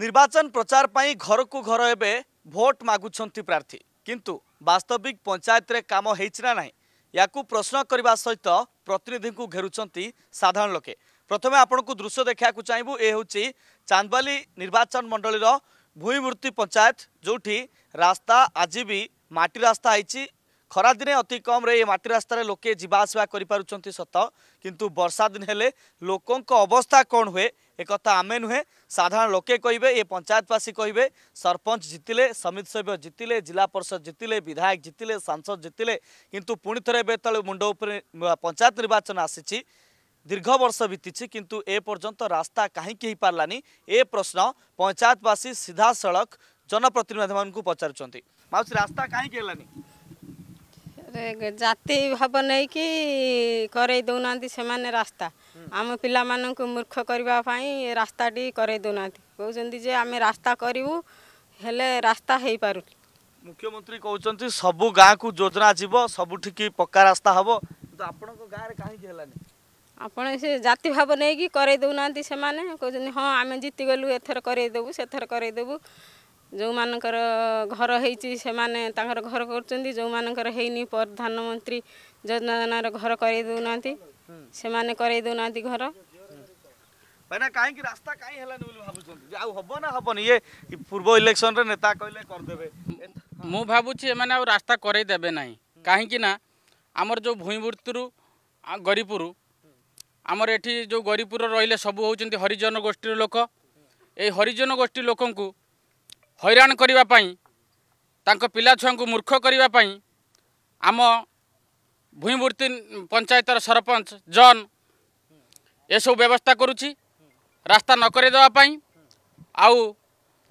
ନିର୍ବାଚନ ପ୍ରଚାର ପାଇଁ ଘରକୁ ଘର ଏବେ ଭୋଟ ମାଗୁଛନ୍ତି ପ୍ରାର୍ଥୀ କିନ୍ତୁ ବାସ୍ତବିକ ପଞ୍ଚାୟତରେ କାମ ହେଇଛି ନା ନାହିଁ ୟାକୁ ପ୍ରଶ୍ନ କରିବା ସହିତ ପ୍ରତିନିଧିଙ୍କୁ ଘେରୁଛନ୍ତି ସାଧାରଣ ଲୋକେ ପ୍ରଥମେ ଆପଣଙ୍କୁ ଦୃଶ୍ୟ ଦେଖିବାକୁ ଚାହିଁବୁ ଏ ହେଉଛି ଚାନ୍ଦବାଲି ନିର୍ବାଚନ ମଣ୍ଡଳୀର ଭୂଇଁମୂର୍ତ୍ତି ପଞ୍ଚାୟତ ଯେଉଁଠି ରାସ୍ତା ଆଜି ବି ମାଟି ରାସ୍ତା ହେଇଛି ଖରାଦିନେ ଅତି କମ୍ରେ ଏ ମାଟି ରାସ୍ତାରେ ଲୋକେ ଯିବା ଆସିବା କରିପାରୁଛନ୍ତି ସତ କିନ୍ତୁ ବର୍ଷା ଦିନ ହେଲେ ଲୋକଙ୍କ ଅବସ୍ଥା କ'ଣ ହୁଏ ଏକଥା ଆମେ ନୁହେଁ ସାଧାରଣ ଲୋକେ କହିବେ ଏ ପଞ୍ଚାୟତବାସୀ କହିବେ ସରପଞ୍ଚ ଜିତିଲେ ସମିତି ସଭ୍ୟ ଜିତିଲେ ଜିଲ୍ଲା ପରିଷଦ ଜିତିଲେ ବିଧାୟକ ଜିତିଲେ ସାଂସଦ ଜିତିଲେ କିନ୍ତୁ ପୁଣି ଥରେ ଏବେ ତଳେ ମୁଣ୍ଡ ଉପରେ ପଞ୍ଚାୟତ ନିର୍ବାଚନ ଆସିଛି ଦୀର୍ଘ ବର୍ଷ ବିତିଛି କିନ୍ତୁ ଏପର୍ଯ୍ୟନ୍ତ ରାସ୍ତା କାହିଁକି ହେଇପାରିଲାନି ଏ ପ୍ରଶ୍ନ ପଞ୍ଚାୟତବାସୀ ସିଧାସଳଖ ଜନପ୍ରତିନିଧିମାନଙ୍କୁ ପଚାରୁଛନ୍ତି ମାଉସୀ ରାସ୍ତା କାହିଁକି ହେଲାନି ଜାତି ଭାବ ନେଇକି କରେଇ ଦେଉନାହାନ୍ତି ସେମାନେ ରାସ୍ତା पानु मूर्खर रास्थाे रास्ताबु होस्ता मुख्यमन्त्री कि सबै गाँक जोजना जो सबुठिक पक्का रास्ता हेर्नु आँखा काहीँक आउँदै जाति भाव नै कै देउ नै कि हामी जितिगलु एथर कैदुस कैदेबु जो म घर है त घर गर्दै जो मैनी प्रधानमन्त्री घर करै देउन ସେମାନେ କରେଇ ଦେଉନାହାନ୍ତି ଘର ଭାଇନା କାହିଁକି ରାସ୍ତା କାହିଁ ହେଲାନି ବୋଲି ଭାବୁଛନ୍ତି ଆଉ ହବ ନା ହବନି ଇଏ ପୂର୍ବ ଇଲେକ୍ସନରେ ନେତା କହିଲେ କରିଦେବେ ମୁଁ ଭାବୁଛି ଏମାନେ ଆଉ ରାସ୍ତା କରେଇ ଦେବେ ନାହିଁ କାହିଁକି ନା ଆମର ଯେଉଁ ଭୂଇଁବୃତ୍ତିରୁ ଗରିପୁର ଆମର ଏଠି ଯେଉଁ ଗରିପୁର ରହିଲେ ସବୁ ହେଉଛନ୍ତି ହରିଜନ ଗୋଷ୍ଠୀର ଲୋକ ଏଇ এই হরিজন গোষ্ঠী লোকଙ୍କୁ হইরাণ করা তাঁর পিলা ମୂର୍ଖ କରିବା ପାଇଁ ଆମ ভূমিমূর্তি পঞ্চায়েতর সরপঞ্চ জন এসব ব্যবস্থা করুছি রাস্তা নকরে দেওয়া আউ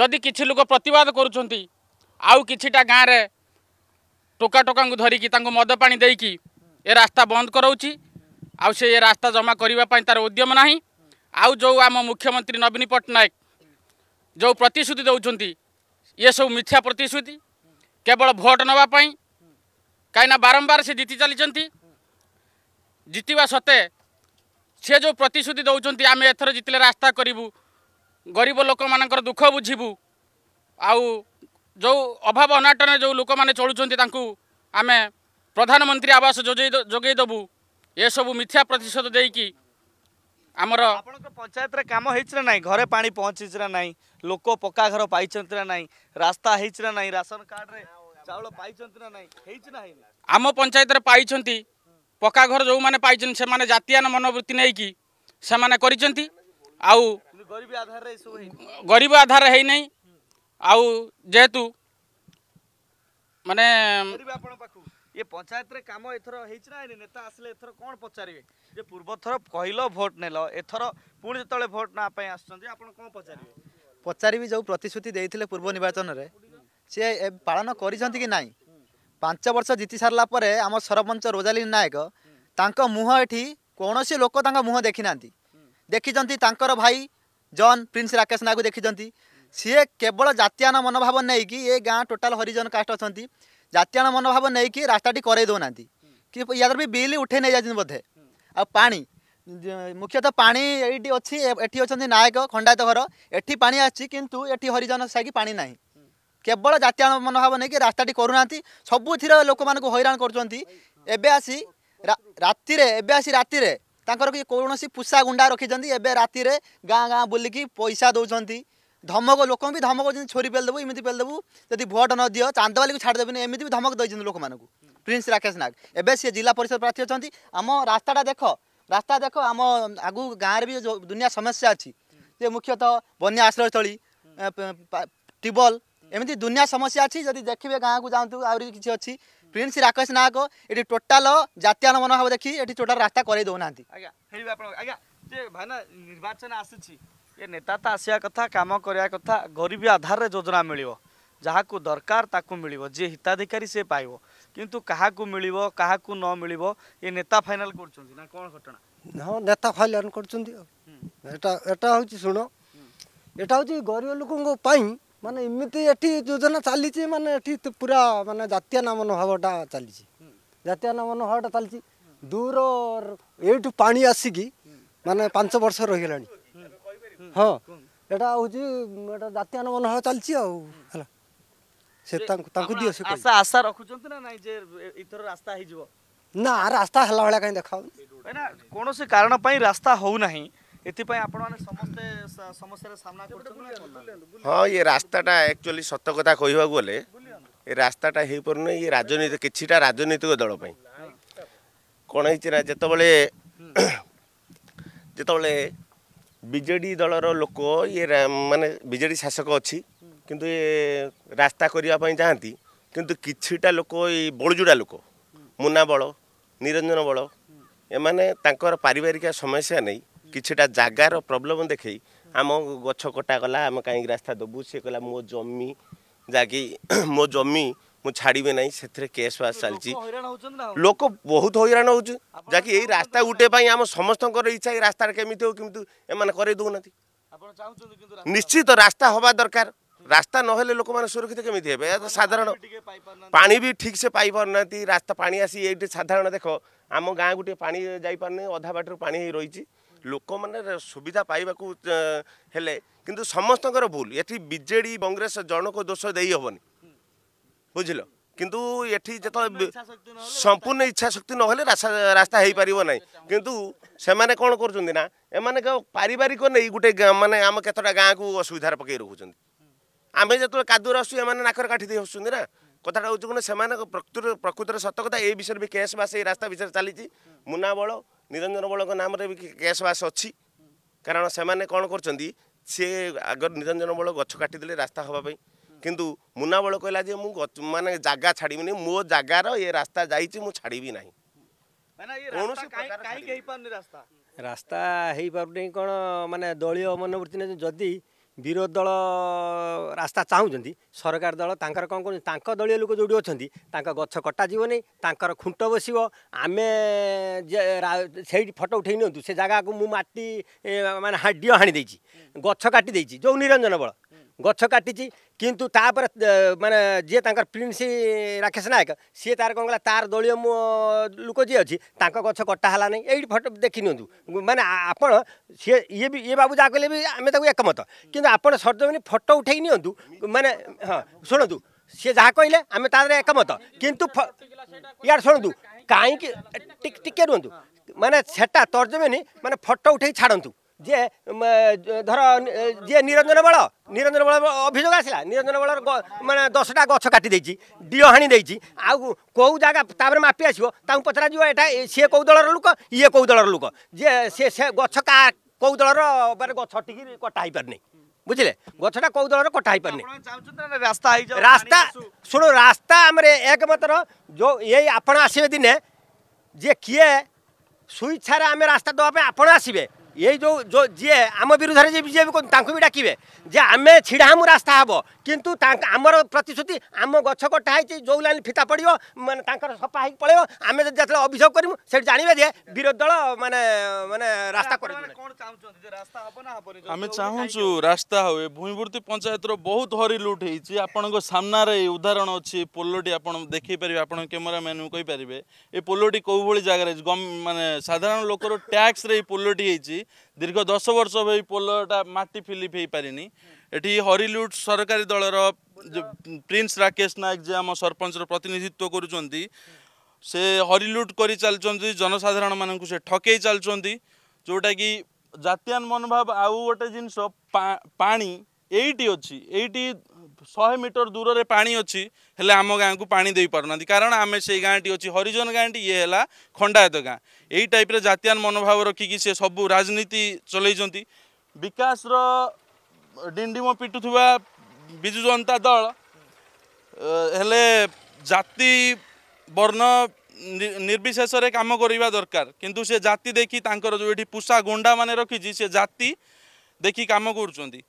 যদি কিছু লোক প্রতবাদ করছেন আউ কিছুটা গাঁরে টোকা টোকা ধরিকি তা মদ পাণি দিয়ে এ রাস্তা বন্ধ করছি আউ সে এ রাস্তা জমা করা তার উদ্যম না আউ যে আম মুখ্যমন্ত্রী নবীন পট্টনাক যে প্রতিশ্রুতি দৌঁচ ইয়ে সব মিথ্যা প্রতিশ্রুতি কেবল ভোট নেওয়া କାହିଁକିନା ବାରମ୍ବାର ସେ ଜିତି ଚାଲିଛନ୍ତି ଜିତିବା ସତ୍ତ୍ୱେ ସେ ଯେଉଁ ପ୍ରତିଶ୍ରୁତି ଦେଉଛନ୍ତି ଆମେ ଏଥର ଜିତିଲେ ରାସ୍ତା କରିବୁ ଗରିବ ଲୋକମାନଙ୍କର ଦୁଃଖ ବୁଝିବୁ ଆଉ ଯେଉଁ ଅଭାବ ଅନାଟନରେ ଯେଉଁ ଲୋକମାନେ ଚଳୁଛନ୍ତି ତାଙ୍କୁ ଆମେ ପ୍ରଧାନମନ୍ତ୍ରୀ ଆବାସ ଯୋଗାଇ ଯୋଗାଇ ଦେବୁ ଏସବୁ ମିଥ୍ୟା ପ୍ରତିଶତ ଦେଇକି ଆମର ଆପଣଙ୍କ ପଞ୍ଚାୟତରେ କାମ ହେଇଛି ନା ନାହିଁ ଘରେ ପାଣି ପହଞ୍ଚିଛି ନା ନାହିଁ ଲୋକ ପକ୍କା ଘର ପାଇଛନ୍ତି ନା ନାହିଁ ରାସ୍ତା ହେଇଛି ନା ନାହିଁ ରାସନ କାର୍ଡ଼ରେ চাউল পাইছন্তি না নাই হেইছি না হেইনি ଆମ ପଞ୍ଚାୟତରେ ପାଇଛନ୍ତି ପକ୍କା ଘର ଯେଉଁମାନେ ପାଇଛନ୍ତି ସେମାନେ ଜାତିଆନ ମନୋବୃତ୍ତି ନେଇକି ସେମାନେ କରିଛନ୍ତି ଆଉ ଗରିବ ଆଧାରରେ ଏସବୁ ହେଇନି ଗରିବ ଆଧାର ହେଇନାହିଁ ଆଉ ଯେହେତୁ ମାନେ ଗରିବ ଆପଣଙ୍କ ପାଖକୁ ଇଏ ପଞ୍ଚାୟତରେ କାମ ଏଥର ହେଇଛି ନା ହେଇନି ନେତା ଆସିଲେ ଏଥର କ'ଣ ପଚାରିବେ ଯେ ପୂର୍ବ ଥର କହିଲ ଭୋଟ୍ ନେଲ ଏଥର ପୁଣି ଯେତେବେଳେ ଭୋଟ୍ ନେବା ପାଇଁ ଆସୁଛନ୍ତି ଆପଣ କ'ଣ ପଚାରିବେ ପଚାରିବି ଯେଉଁ ପ୍ରତିଶ୍ରୁତି ଦେଇଥିଲେ ପୂର୍ବ ନିର୍ବାଚନରେ সি পাাল করছেন কি না পাঁচ বর্ষ জিতি সারা পরে আমার সরপঞ্চ রোজালিন নায়ক তাঁক মুহ এটি কৌশি লোক তাঁর মুহ দেখি না দেখিছেন তাঁর ভাই জন প্রিন্স রাকেশ নায়ক দেখিছেন সি কেবল জাতীয়ান মনোভাব নেই এ গাঁ টোটাল হরিজন কাস্ট অনেক জাতীয়ান মনোভাব নেই রাস্তাটি করাই দেও না କି ୟାର ବି ବିଲ୍ ଉଠେଇ ନେଇଯାଇଛନ୍ତି ବୋଧେ ଆଉ ପାଣି ମୁଖ୍ୟତଃ ପାଣି ଏଇଠି ଅଛି ଏଠି ଅଛନ୍ତି ନାୟକ ଖଣ୍ଡାୟତ ଘର ଏଠି ପାଣି ଆସିଛି କିନ୍ତୁ ଏଠି ହରିଜନ ସାହିକି ପାଣି ନାହିଁ କେବଳ ଜାତୀୟ ମନୋଭାବ ନେଇକି ରାସ୍ତାଟି କରୁନାହାନ୍ତି ସବୁଥିରେ ଲୋକମାନଙ୍କୁ ହଇରାଣ କରୁଛନ୍ତି ଏବେ ଆସି ରାତିରେ ଏବେ ଆସି ରାତିରେ ତାଙ୍କର କି କୌଣସି ପୁଷା ଗୁଣ୍ଡା ରଖିଛନ୍ତି ଏବେ ରାତିରେ ଗାଁ ଗାଁ ବୁଲିକି ପଇସା ଦେଉଛନ୍ତି ଧମକ ଲୋକଙ୍କୁ ବି ଧମକ ଦେଉଛନ୍ତି ଛୁରୀ ପେଲି ଦେବୁ ଏମିତି ପେଲି ଦେବୁ ଯଦି ଭୋଟ୍ ନ ଦିଅ ଚାନ୍ଦବାଲିକୁ ଛାଡ଼ିଦେବୁନି ଏମିତି ବି ଧମକ ଦେଇଛନ୍ତି ଲୋକମାନଙ୍କୁ ପ୍ରିନ୍ସ ରାକେଶ ନାଗ ଏବେ ସିଏ ଜିଲ୍ଲା ପରିଷଦ ପ୍ରାର୍ଥୀ ଅଛନ୍ତି ଆମ ରାସ୍ତାଟା ଦେଖ ରାସ୍ତା ଦେଖ ଆମ ଆଗକୁ ଗାଁରେ ବି ଦୁନିଆ ସମସ୍ୟା ଅଛି ଯେ ମୁଖ୍ୟତଃ ବନ୍ୟା ଆଶ୍ରୟସ୍ଥଳୀ ଟ୍ୟୁବଲ୍ এমি দুনিয়া সমস্যা আছে যদি দেখবে গাঁকু যাতে আহ কিছু অছি প্রিন্স রাকেশ নাক এটি টোটাল জাতীয় মনোভাব দেখি এটি টোটাল রাস্তা করাই দেউ না নির্বাচন আসুচি এ নেতা তো আসা কথা কাম করা কথা গরিব আধারে যোজনা মিলব যা দরকার তাকে মিলব যে হিতাধিকারী সে পাইব কিন্তু কাহকু মিলব কাহকু ন মিলব এ নেতা ফাইনাল করছেন না কোন ঘটনা হ্যাঁ নেতা ফাইনাল করছেন এটা এটা হচ্ছে শুণ এটা হচ্ছে গরিব লোক মানে ଏମିତି ଏଠି ଯୋଜନା ଚାଲିଛି ମାନେ ଏଠି ପୁରା ମାନେ ଜାତୀୟ ନାମ ନଭାବଟା ଚାଲିଛି ଜାତୀୟ ନାମ ନଭାବଟା ଚାଲିଛି ଦୂର ଏଇଠୁ ପାଣି ଆସିକି ମାନେ ପାଞ୍ଚ ବର୍ଷ ରହିଗଲାଣି ହଁ ଏଇଟା ହେଉଛି ଏଇଟା ଜାତୀୟ ନାମ ନଭାବ ଚାଲିଛି ଆଉ ହେଲା ସେ ତାଙ୍କୁ ତାଙ୍କୁ ଦିଅ ସେ ଆଶା ଆଶା ରଖୁଛନ୍ତି ନା ନାଇଁ ଯେ ଏଥର ରାସ୍ତା ହେଇଯିବ ନା ରାସ୍ତା ହେଲା ଭଳିଆ କାହିଁ ଦେଖାଉନି କୌଣସି କାରଣ ପାଇଁ ରାସ୍ତା ହେଉନାହିଁ ଏଥିପାଇଁ ଆପଣମାନେ ସମସ୍ତେ ସମସ୍ୟାର ସାମ୍ନା ହଁ ଇଏ ରାସ୍ତାଟା ଆକ୍ଚୁଆଲି ସତ କଥା କହିବାକୁ ଗଲେ ଏ ରାସ୍ତାଟା ହେଇପାରୁନି ଇଏ ରାଜନୀତି କିଛିଟା ରାଜନୈତିକ ଦଳ ପାଇଁ କ'ଣ ହେଇଛି ନା ଯେତେବେଳେ ଯେତେବେଳେ ବିଜେଡ଼ି ଦଳର ଲୋକ ଇଏ ମାନେ ବିଜେଡ଼ି ଶାସକ ଅଛି କିନ୍ତୁ ଏ ରାସ୍ତା କରିବା ପାଇଁ ଚାହାନ୍ତି କିନ୍ତୁ କିଛିଟା ଲୋକ ଏଇ ବଳଜୁଡ଼ା ଲୋକ ମୁନା ବଳ ନିରଞ୍ଜନ ବଳ ଏମାନେ ତାଙ୍କର ପାରିବାରିକ ସମସ୍ୟା ନେଇ କିଛିଟା ଜାଗାର ପ୍ରୋବ୍ଲେମ୍ ଦେଖେଇ ଆମ ଗଛ କଟାଗଲା ଆମେ କାହିଁକି ରାସ୍ତା ଦେବୁ ସିଏ କହିଲା ମୋ ଜମି ଯାହାକି ମୋ ଜମି ମୁଁ ଛାଡ଼ିବି ନାହିଁ ସେଥିରେ କେସ୍ ବାସ୍ ଚାଲିଛି ଲୋକ ବହୁତ ହଇରାଣ ହେଉଛି ଯାହାକି ଏଇ ରାସ୍ତା ଗୋଟେ ପାଇଁ ଆମ ସମସ୍ତଙ୍କର ଇଚ୍ଛା ଏଇ ରାସ୍ତାଟା କେମିତି ହେଉ କିନ୍ତୁ ଏମାନେ କରେଇ ଦେଉନାହାନ୍ତି ନିଶ୍ଚିତ ରାସ୍ତା ହେବା ଦରକାର ରାସ୍ତା ନହେଲେ ଲୋକମାନେ ସୁରକ୍ଷିତ କେମିତି ହେବେ ସାଧାରଣ ପାଣି ବି ଠିକ୍ସେ ପାଇପାରୁନାହାନ୍ତି ରାସ୍ତା ପାଣି ଆସି ଏଇଠି ସାଧାରଣ ଦେଖ ଆମ ଗାଁକୁ ଟିକେ ପାଣି ଯାଇପାରୁନି ଅଧା ବାଟରୁ ପାଣି ହେଇ ରହିଛି ଲୋକମାନେ ସୁବିଧା ପାଇବାକୁ ହେଲେ କିନ୍ତୁ ସମସ୍ତଙ୍କର ଭୁଲ ଏଠି ବିଜେଡ଼ି କଂଗ୍ରେସ ଜଣଙ୍କ ଦୋଷ ଦେଇହେବନି ବୁଝିଲ କିନ୍ତୁ ଏଠି ଯେତେବେଳେ ସମ୍ପୂର୍ଣ୍ଣ ଇଚ୍ଛା ଶକ୍ତି ନହେଲେ ରାସ୍ତା ହେଇପାରିବ ନାହିଁ କିନ୍ତୁ ସେମାନେ କ'ଣ କରୁଛନ୍ତି ନା ଏମାନେ ପାରିବାରିକ ନେଇ ଗୋଟେ ମାନେ ଆମ କେତେଟା ଗାଁକୁ ଅସୁବିଧାରେ ପକେଇ ରଖୁଛନ୍ତି ଆମେ ଯେତେବେଳେ କାଦୁଅରେ ଆସୁ ଏମାନେ ନାକରେ କାଠି ଦେଇ ହସୁଛନ୍ତି ନା କଥାଟା ହେଉଛି କ'ଣ ସେମାନଙ୍କ ପ୍ରକୃତିର ପ୍ରକୃତିର ସତ କଥା ଏ ବିଷୟରେ ବି କେସ୍ ବା ସେଇ ରାସ୍ତା ବିଷୟରେ ଚାଲିଛି ମୁନାବଳ ନିରଞ୍ଜନ ବଳଙ୍କ ନାମରେ ବି କେସ୍ ବାସ୍ ଅଛି କାରଣ ସେମାନେ କ'ଣ କରୁଛନ୍ତି ସିଏ ଆଗ ନିରଞ୍ଜନ ବଳ ଗଛ କାଟିଦେଲେ ରାସ୍ତା ହେବା ପାଇଁ କିନ୍ତୁ ମୁନାବଳ କହିଲା ଯେ ମୁଁ ମାନେ ଜାଗା ଛାଡ଼ିବିନି ମୋ ଜାଗାର ଏ ରାସ୍ତା ଯାଇଛି ମୁଁ ଛାଡ଼ିବି ନାହିଁ କୌଣସି ରାସ୍ତା ହେଇପାରୁନି କ'ଣ ମାନେ ଦଳୀୟ ମନୋବୃତ୍ତି ଯଦି ବିରୋଧୀ ଦଳ ରାସ୍ତା ଚାହୁଁଛନ୍ତି ସରକାର ଦଳ ତାଙ୍କର କ'ଣ କହୁଛନ୍ତି ତାଙ୍କ ଦଳୀୟ ଲୋକ ଯେଉଁଠି ଅଛନ୍ତି ତାଙ୍କ ଗଛ କଟାଯିବନି ତାଙ୍କର ଖୁଣ୍ଟ ବସିବ ଆମେ ସେଇଠି ଫଟୋ ଉଠେଇ ନିଅନ୍ତୁ ସେ ଜାଗାକୁ ମୁଁ ମାଟି ମାନେ ହାଡ଼ିଓ ହାଣିଦେଇଛି ଗଛ କାଟି ଦେଇଛି ଯେଉଁ ନିରଞ୍ଜନ ବଳ ଗଛ କାଟିଛି କିନ୍ତୁ ତାପରେ ମାନେ ଯିଏ ତାଙ୍କର ପ୍ରିନ୍ସ ରାକେଶ ନାୟକ ସିଏ ତାର କ'ଣ କଲା ତାର ଦଳୀୟ ଲୋକ ଯିଏ ଅଛି ତାଙ୍କ ଗଛ କଟା ହେଲା ନାହିଁ ଏଇଠି ଫଟୋ ଦେଖି ନିଅନ୍ତୁ ମାନେ ଆପଣ ସିଏ ଇଏ ବି ଇଏ ବାବୁ ଯାହା କହିଲେ ବି ଆମେ ତାକୁ ଏକମତ କିନ୍ତୁ ଆପଣ ସର୍ଜମିନି ଫଟୋ ଉଠେଇ ନିଅନ୍ତୁ ମାନେ ହଁ ଶୁଣନ୍ତୁ ସିଏ ଯାହା କହିଲେ ଆମେ ତାଦେହରେ ଏକମତ କିନ୍ତୁ ଇଆଡ଼େ ଶୁଣନ୍ତୁ କାହିଁକି ଟିକେ ରୁହନ୍ତୁ ମାନେ ସେଟା ତର୍ଜମିନି ମାନେ ଫଟୋ ଉଠେଇ ଛାଡ଼ନ୍ତୁ যে ধর যে নিরঞ্জন বଳ নিরঞ্জন বଳ অভিযোগ আসলা নিরঞ্জন বଳ মানে দশটা গছ কাটি দিয়েছি ডিও হাঁ দিয়েছি আউ কেউ জায়গা তাপরে মাপি আসব তা পচরা যাব এটা সে কেউ দলর লোক ইয়ে কেউ দলর লোক যে সে সে গছ কা কেউ দলর মানে গছ টিকি কটা হয়ে পারে বুঝলে গছটা কেউ দলর কটা হয়ে পারে রাস্তা রাস্তা শুণু রাস্তা আমার একমাত্র এই আপনার আসবে দিনে যে কি সুইচ্ছারে আমি রাস্তা দেওয়া আপনার আসবে এই ଯେଉଁ ଯେଉଁ ଯିଏ ଆମ ବିରୁଦ୍ଧରେ ଯିଏ ବିଜେପି କରନ୍ତି ତାଙ୍କୁ ବି ଡାକିବେ ଯେ ଆମେ ଛିଡ଼ା ଆମ ରାସ୍ତା ହେବ କିନ୍ତୁ ଆମର ପ୍ରତିଶ୍ରୁତି ଆମ ଗଛ କଟା ହେଇଛି ଯେଉଁ ଲାଇନ୍ ଫିତା ପଡ଼ିବ ମାନେ ତାଙ୍କର ସଫା ହେଇକି ପଳେଇବ ଆମେ ଯଦି ଯେତେବେଳେ ଅଭିଯୋଗ କରିବୁ ସେଠି ଜାଣିବେ ଯେ ବିରୋଧୀ ଦଳ ମାନେ ମାନେ ରାସ୍ତା ଆମେ ଚାହୁଁଛୁ ରାସ୍ତା ହୁଏ ଭୂଇଁବୃତ୍ତି ପଞ୍ଚାୟତର ବହୁତ ହରି ଲୁଟ୍ ହେଇଛି ଆପଣଙ୍କ ସାମ୍ନାରେ ଉଦାହରଣ ଅଛି ପୋଲଟି ଆପଣ ଦେଖେଇ ପାରିବେ ଆପଣ କ୍ୟାମେରାମ୍ୟାନ୍କୁ କହିପାରିବେ ଏ ପୋଲଟି କେଉଁଭଳି ଜାଗାରେ ମାନେ ସାଧାରଣ ଲୋକର ଟ୍ୟାକ୍ସରେ ଏଇ ପୋଲଟି ହେଇଛି दीर्घ दस वर्ष भइ पोलटा माथि फिलिप है पारे एरिुट सरकारी दल र प्रिन्स राकेश नायक जे आम सर हरिलुट गरि चाहिँ जनसाधारण से ठकै चाहिँ जोटा कि जयन मनोभाव आउट जिस पाँच ଶହେ ମିଟର ଦୂରରେ ପାଣି ଅଛି ହେଲେ ଆମ ଗାଁକୁ ପାଣି ଦେଇପାରୁନାହାନ୍ତି କାରଣ ଆମେ ସେଇ ଗାଁଟି ଅଛି ହରିଜନ ଗାଁଟି ଇଏ ହେଲା ଖଣ୍ଡାୟତ ଗାଁ ଏଇ ଟାଇପ୍ର ଜାତିଆନ ମନୋଭାବ ରଖିକି ସେ ସବୁ ରାଜନୀତି ଚଲେଇଛନ୍ତି ବିକାଶର ଡିଣ୍ଡିମ ପିଟୁଥିବା ବିଜୁ ଜନତା ଦଳ ହେଲେ ଜାତି ବର୍ଣ୍ଣ ନିର୍ବିଶେଷରେ କାମ କରିବା ଦରକାର କିନ୍ତୁ ସେ ଜାତି ଦେଖି ତାଙ୍କର ଯେଉଁ ଏଠି ପୁଷା ଗୁଣ୍ଡାମାନେ ରଖିଛି ସେ ଜାତି ଦେଖି କାମ କରୁଛନ୍ତି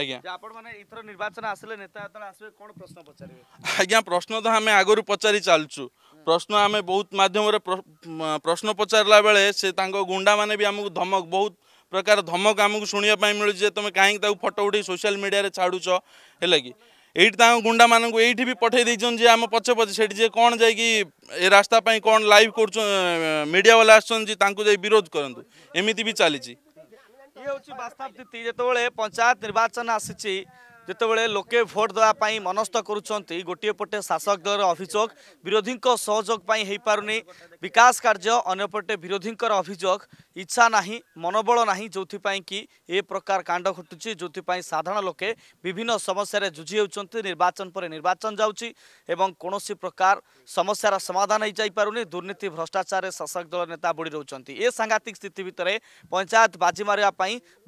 ଆଜ୍ଞା ଆପଣମାନେ ଏଥର ନିର୍ବାଚନ ଆସିଲେ ନେତା ଯେତେବେଳେ ଆସିବେ କ'ଣ ପ୍ରଶ୍ନ ପଚାରିବେ ଆଜ୍ଞା ପ୍ରଶ୍ନ ତ ଆମେ ଆଗରୁ ପଚାରି ଚାଲୁଛୁ ପ୍ରଶ୍ନ ଆମେ ବହୁତ ମାଧ୍ୟମରେ ପ୍ରଶ୍ନ ପଚାରିଲା ବେଳେ ସେ ତାଙ୍କ ଗୁଣ୍ଡାମାନେ ବି ଆମକୁ ଧମକ ବହୁତ ପ୍ରକାର ଧମକ ଆମକୁ ଶୁଣିବା ପାଇଁ ମିଳୁଛି ଯେ ତୁମେ କାହିଁକି ତାକୁ ଫଟୋ ଉଠାଇ ସୋସିଆଲ ମିଡ଼ିଆରେ ଛାଡ଼ୁଛ ହେଲା କି ଏଇଠି ତାଙ୍କ ଗୁଣ୍ଡାମାନଙ୍କୁ ଏଇଠି ବି ପଠାଇ ଦେଇଛନ୍ତି ଯେ ଆମ ପଛେ ପଛେ ସେଠି ଯେ କ'ଣ ଯାଇକି ଏ ରାସ୍ତା ପାଇଁ କ'ଣ ଲାଇଭ୍ କରୁଛ ମିଡ଼ିଆବାଲା ଆସୁଛନ୍ତି ତାଙ୍କୁ ଯାଇ ବିରୋଧ କରନ୍ତୁ ଏମିତି ବି ଚାଲିଛି ଇଏ ହେଉଛି ବାସ୍ତାବ ସ୍ଥିତି ଯେତେବେଳେ ପଞ୍ଚାୟତ ନିର୍ବାଚନ ଆସିଛି যেতবে লোকে ভোট দেওয়া মনস্থ করছেন গোটিয়ে পটে শাসক দলর অভিযোগ বিরোধী সহযোগ পুনি বিকাশ কার্য অন্যপটে বিরোধী অভিযোগ ইচ্ছা না মনোবল না যেপাই কি এ প্রকার কাণ্ড ঘটুছে যেপাই সাধারণ লোকে বিভিন্ন সমস্যার যুঝি হচ্ছেন নির্বাচন পরে নির্বাচন যাচ্ছি এবং কোণী প্রকার সমস্যার সমাধান হয়ে যাইপার দুর্নীতি ভ্রষ্টাচারে শাসক দল নেতা বুড়ি রয়েছেন এ সাংঘাতিক স্থিতি ভিতরে পঞ্চায়েত বাজি মারা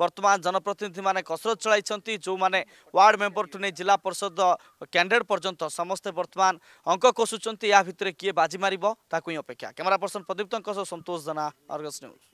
বর্তমান জনপ্রতিনিধি মানে কসরত চলাই যে वार्ड मेम्बर टू नहीं जिला परिषद कैंडिडेट पर्यत समस्ते वर्तमान अंक कषुच्च या भितर किए बाजी मारे अपेक्षा कैमेरा पर्सन प्रदीप्त सतोष जना अर्गस न्यूज